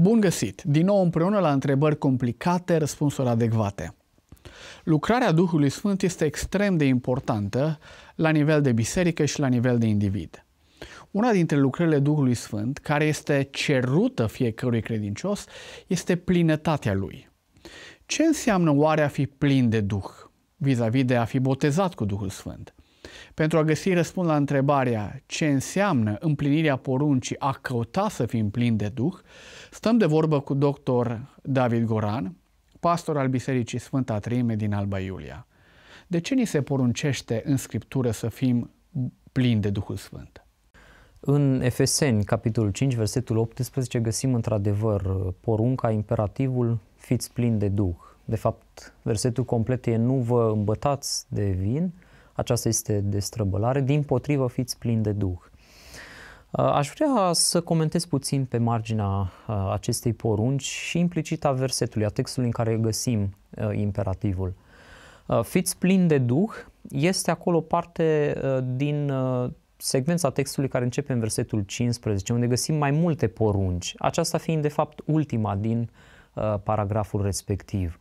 Bun găsit! Din nou împreună la întrebări complicate, răspunsuri adecvate. Lucrarea Duhului Sfânt este extrem de importantă la nivel de biserică și la nivel de individ. Una dintre lucrările Duhului Sfânt, care este cerută fiecărui credincios, este plinătatea lui. Ce înseamnă oare a fi plin de Duh vis-a-vis de a fi botezat cu Duhul Sfânt? Pentru a găsi răspuns la întrebarea ce înseamnă împlinirea poruncii a căuta să fim plini de Duh, stăm de vorbă cu dr. David Goran, pastor al Bisericii Sfânta Treime din Alba Iulia. De ce ni se poruncește în Scriptură să fim plini de Duhul Sfânt? În Efeseni, capitolul 5, versetul 18, găsim într-adevăr porunca, imperativul, fiți plini de Duh. De fapt, versetul complet e nu vă îmbătați de vin, aceasta este destrăbălare, din potrivă fiți plini de Duh. Uh, aș vrea să comentez puțin pe marginea uh, acestei porunci și implicit a versetului, a textului în care găsim uh, imperativul. Fiți plini de Duh este acolo parte din secvența textului care începe în versetul 15, unde găsim mai multe porunci, aceasta fiind de fapt ultima din paragraful respectiv.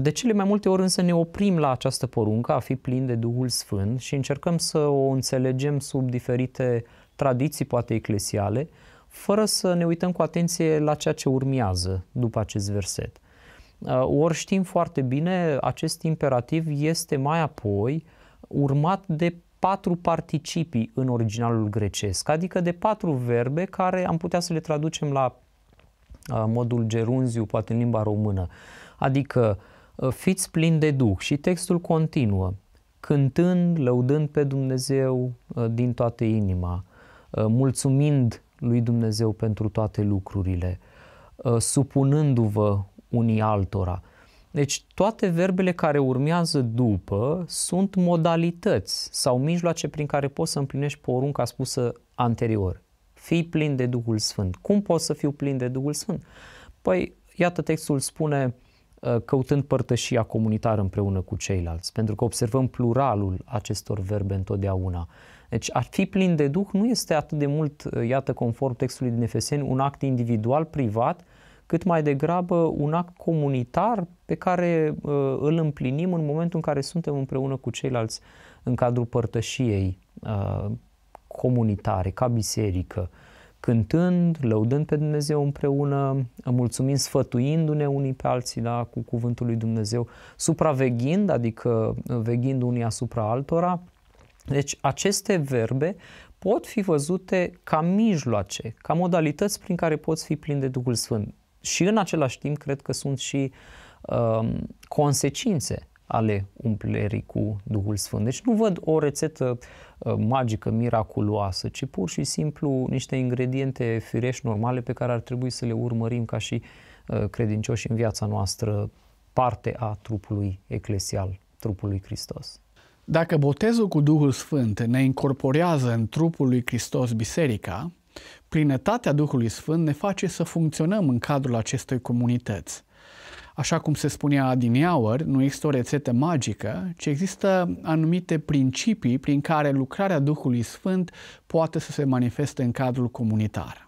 De cele mai multe ori însă ne oprim la această poruncă, a fi plin de Duhul Sfânt și încercăm să o înțelegem sub diferite tradiții, poate eclesiale, fără să ne uităm cu atenție la ceea ce urmează după acest verset. Uh, ori știm foarte bine, acest imperativ este mai apoi urmat de patru participii în originalul grecesc, adică de patru verbe care am putea să le traducem la uh, modul gerunziu, poate în limba română. Adică ă, fiți plini de Duh și textul continuă, cântând, lăudând pe Dumnezeu ă, din toată inima, ă, mulțumind lui Dumnezeu pentru toate lucrurile, supunându-vă unii altora. Deci toate verbele care urmează după sunt modalități sau mijloace prin care poți să împlinești porunca spusă anterior. Fii plin de Duhul Sfânt. Cum poți să fiu plin de Duhul Sfânt? Păi, iată textul spune, Uh, căutând părtășia comunitară împreună cu ceilalți, pentru că observăm pluralul acestor verbe întotdeauna. Deci a fi plin de Duh nu este atât de mult, uh, iată, conform textului din Efeseni, un act individual, privat, cât mai degrabă un act comunitar pe care uh, îl împlinim în momentul în care suntem împreună cu ceilalți în cadrul părtășiei uh, comunitare, ca biserică, uh, cântând, lăudând pe Dumnezeu împreună, mulțumind, sfătuindu-ne unii pe alții da, cu cuvântul lui Dumnezeu, supraveghind, adică uh, veghind unii asupra altora. Deci aceste verbe pot fi văzute ca mijloace, ca modalități prin care poți fi plin de Duhul Sfânt. Și în același timp, cred că sunt și uh, consecințe ale umplerii cu Duhul Sfânt. Deci nu văd o rețetă uh, magică, miraculoasă, ci pur și simplu niște ingrediente firești normale pe care ar trebui să le urmărim ca și uh, credincioși în viața noastră, parte a trupului eclesial, trupului Hristos. Dacă botezul cu Duhul Sfânt ne incorporează în trupul lui Hristos biserica, plinătatea Duhului Sfânt ne face să funcționăm în cadrul acestei comunități – Așa cum se spunea adineauri, nu există o rețetă magică, ci există anumite principii prin care lucrarea Duhului Sfânt poate să se manifeste în cadrul comunitar.